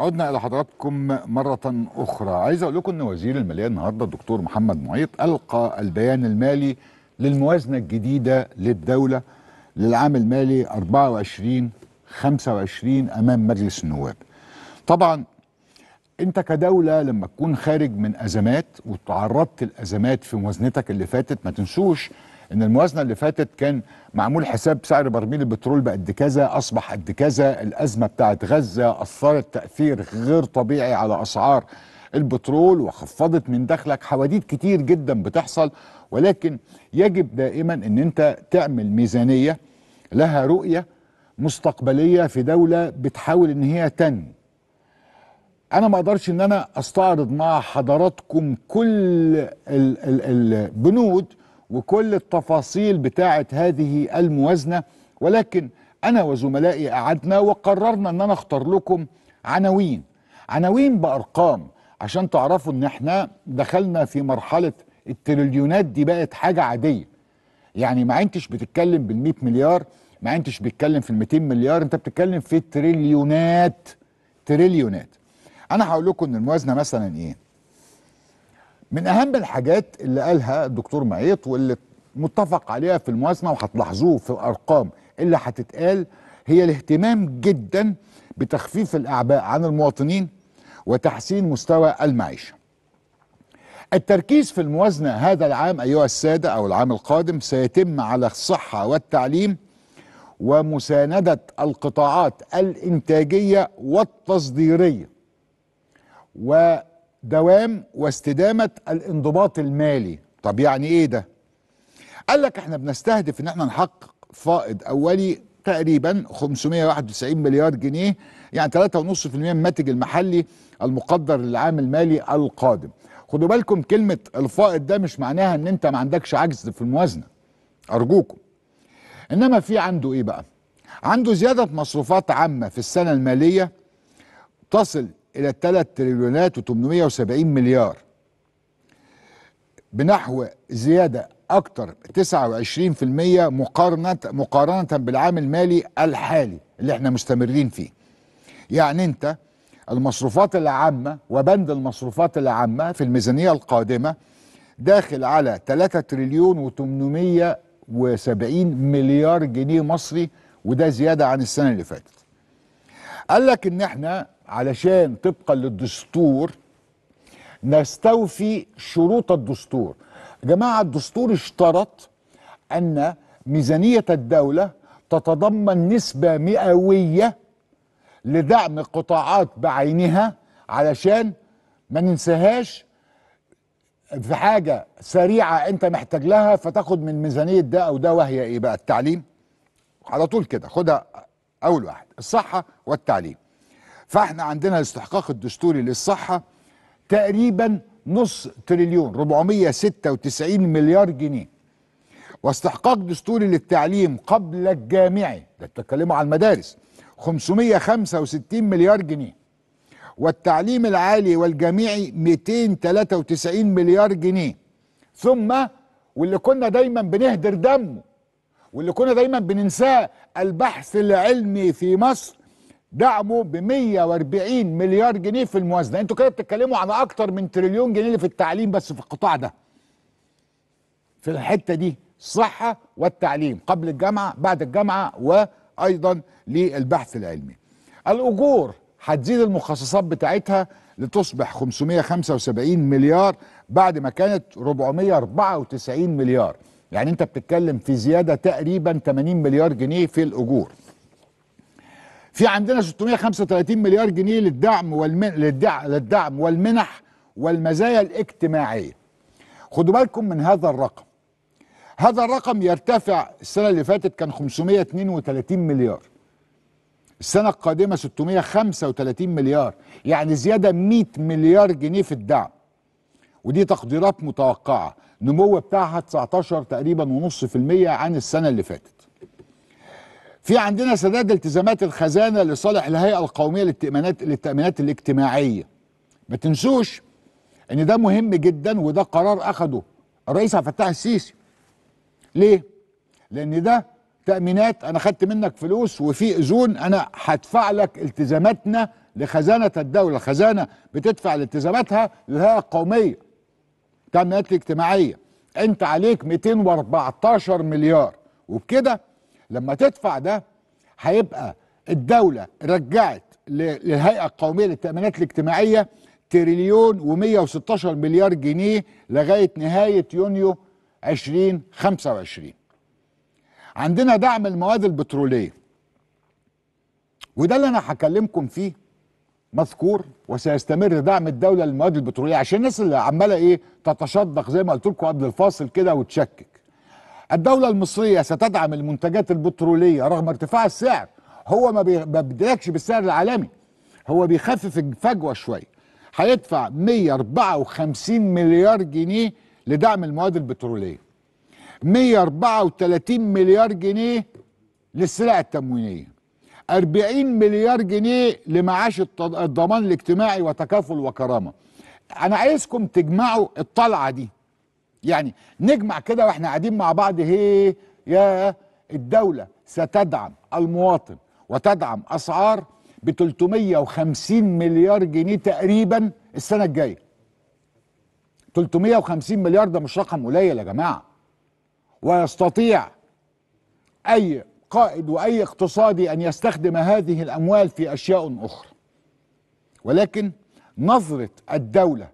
عدنا الى حضراتكم مره اخرى عايز اقول لكم ان وزير الماليه النهارده الدكتور محمد معيط القى البيان المالي للموازنه الجديده للدوله للعام المالي 24 25 امام مجلس النواب طبعا انت كدوله لما تكون خارج من ازمات وتعرضت لازمات في موازنتك اللي فاتت ما تنسوش ان الموازنه اللي فاتت كان معمول حساب سعر برميل البترول بقد كذا اصبح قد كذا الازمه بتاعت غزه اثرت تاثير غير طبيعي على اسعار البترول وخفضت من دخلك حواديت كتير جدا بتحصل ولكن يجب دائما ان انت تعمل ميزانيه لها رؤيه مستقبليه في دوله بتحاول ان هي تنمو انا ما اقدرش ان انا استعرض مع حضراتكم كل البنود وكل التفاصيل بتاعة هذه الموازنة ولكن أنا وزملائي قعدنا وقررنا أن أنا أختار لكم عناوين عناوين بأرقام عشان تعرفوا أن احنا دخلنا في مرحلة التريليونات دي بقت حاجة عادية يعني ما انتش بتتكلم بالمئة 100 مليار ما انتش بتتكلم في المئتين 200 مليار انت بتتكلم في التريليونات تريليونات انا هقول لكم ان الموازنه مثلا ايه من اهم الحاجات اللي قالها الدكتور معيط واللي متفق عليها في الموازنه وهتلاحظوه في الارقام اللي هتتقال هي الاهتمام جدا بتخفيف الاعباء عن المواطنين وتحسين مستوى المعيشه. التركيز في الموازنه هذا العام ايها الساده او العام القادم سيتم على الصحه والتعليم ومسانده القطاعات الانتاجيه والتصديريه. و دوام واستدامه الانضباط المالي طب يعني ايه ده قال لك احنا بنستهدف ان احنا نحقق فائض اولي تقريبا 591 مليار جنيه يعني 3.5% من الناتج المحلي المقدر للعام المالي القادم خدوا بالكم كلمة الفائض ده مش معناها ان انت ما عندكش عجز في الموازنة ارجوكم انما في عنده ايه بقى عنده زيادة مصروفات عامة في السنة المالية تصل إلى 3 تريليونات و870 مليار بنحو زيادة أكتر 29% مقارنة مقارنة بالعام المالي الحالي اللي احنا مستمرين فيه. يعني أنت المصروفات العامة وبند المصروفات العامة في الميزانية القادمة داخل على 3 تريليون و870 مليار جنيه مصري وده زيادة عن السنة اللي فاتت. قال لك إن احنا علشان طبقا للدستور نستوفي شروط الدستور جماعة الدستور اشترط أن ميزانية الدولة تتضمن نسبة مئوية لدعم قطاعات بعينها علشان ما ننساهاش في حاجة سريعة أنت محتاج لها فتاخد من ميزانية ده أو ده وهي إيه بقى التعليم على طول كده خدها أول واحد الصحة والتعليم فاحنا عندنا الاستحقاق الدستوري للصحه تقريبا نص تريليون 496 مليار جنيه واستحقاق دستوري للتعليم قبل الجامعي ده بتتكلموا على المدارس 565 مليار جنيه والتعليم العالي والجامعي 293 مليار جنيه ثم واللي كنا دايما بنهدر دمه واللي كنا دايما بننساه البحث العلمي في مصر دعمه ب 140 مليار جنيه في الموازنه انتوا كده بتتكلموا عن اكتر من تريليون جنيه اللي في التعليم بس في القطاع ده في الحته دي الصحه والتعليم قبل الجامعه بعد الجامعه وايضا للبحث العلمي الاجور هتزيد المخصصات بتاعتها لتصبح 575 مليار بعد ما كانت 494 مليار يعني انت بتتكلم في زياده تقريبا 80 مليار جنيه في الاجور في عندنا 635 مليار جنيه للدعم والمن... للدع... للدعم والمنح والمزايا الاجتماعيه خدوا بالكم من هذا الرقم هذا الرقم يرتفع السنه اللي فاتت كان 532 مليار السنه القادمه 635 مليار يعني زياده 100 مليار جنيه في الدعم ودي تقديرات متوقعه نمو بتاعها 19 تقريبا ونص في المية عن السنة اللي فاتت في عندنا سداد التزامات الخزانه لصالح الهيئه القوميه للتامينات للتامينات الاجتماعيه ما تنسوش ان ده مهم جدا وده قرار اخده الرئيس عبد الفتاح السيسي ليه لان ده تامينات انا خدت منك فلوس وفي اذون انا هدفع لك التزاماتنا لخزانه الدوله الخزانه بتدفع التزاماتها للهيئه القوميه التامينات الاجتماعيه انت عليك 214 مليار وبكده لما تدفع ده هيبقى الدولة رجعت للهيئة القومية للتأمينات الاجتماعية تريليون و116 مليار جنيه لغاية نهاية يونيو 2025 عندنا دعم المواد البترولية وده اللي أنا هكلمكم فيه مذكور وسيستمر دعم الدولة للمواد البترولية عشان الناس اللي عمالة إيه تتشدق زي ما قلت لكم قبل الفاصل كده وتشكك الدولة المصرية ستدعم المنتجات البترولية رغم ارتفاع السعر هو ما بيبدلكش بالسعر العالمي هو بيخفف الفجوة شوية هيدفع 154 مليار جنيه لدعم المواد البترولية 134 مليار جنيه للسلع التموينية 40 مليار جنيه لمعاش الضمان الاجتماعي وتكافل وكرامة أنا عايزكم تجمعوا الطلعة دي يعني نجمع كده واحنا قاعدين مع بعض هي يا الدولة ستدعم المواطن وتدعم أسعار ب 350 مليار جنيه تقريبا السنة الجاية 350 مليار ده مش رقم قليل يا جماعة ويستطيع أي قائد وأي اقتصادي أن يستخدم هذه الأموال في أشياء أخرى ولكن نظرة الدولة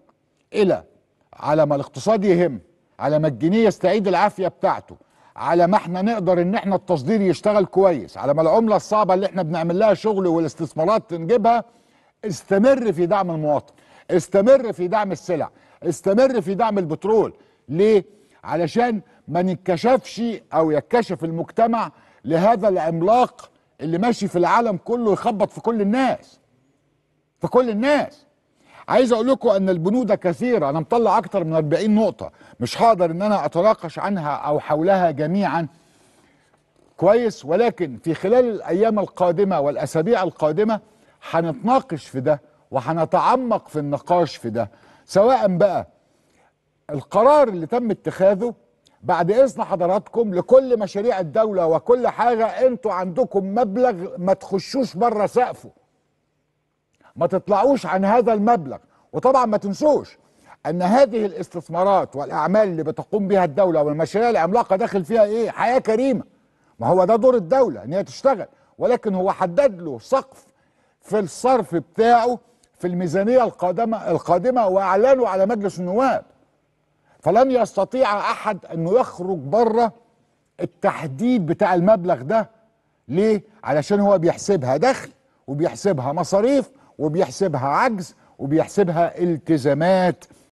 إلى على ما الاقتصاد يهم على ما الجنيه يستعيد العافيه بتاعته على ما احنا نقدر ان احنا التصدير يشتغل كويس على ما العمله الصعبه اللي احنا بنعمل لها شغل والاستثمارات تنجبها استمر في دعم المواطن استمر في دعم السلع استمر في دعم البترول ليه علشان ما نتكشفش او يكشف المجتمع لهذا العملاق اللي ماشي في العالم كله يخبط في كل الناس في كل الناس عايز اقول لكم ان البنود كثيرة انا مطلع اكتر من 40 نقطة مش هقدر ان انا اتناقش عنها او حولها جميعا كويس ولكن في خلال الايام القادمة والاسابيع القادمة هنتناقش في ده وهنتعمق في النقاش في ده سواء بقى القرار اللي تم اتخاذه بعد اذن حضراتكم لكل مشاريع الدولة وكل حاجة انتوا عندكم مبلغ ما تخشوش بره سقفه ما تطلعوش عن هذا المبلغ وطبعا ما تنسوش ان هذه الاستثمارات والاعمال اللي بتقوم بها الدوله والمشاريع العملاقه داخل فيها ايه حياه كريمه ما هو ده دور الدوله ان هي تشتغل ولكن هو حدد له سقف في الصرف بتاعه في الميزانيه القادمه القادمه واعلنه على مجلس النواب فلن يستطيع احد انه يخرج بره التحديد بتاع المبلغ ده ليه علشان هو بيحسبها دخل وبيحسبها مصاريف وبيحسبها عجز وبيحسبها التزامات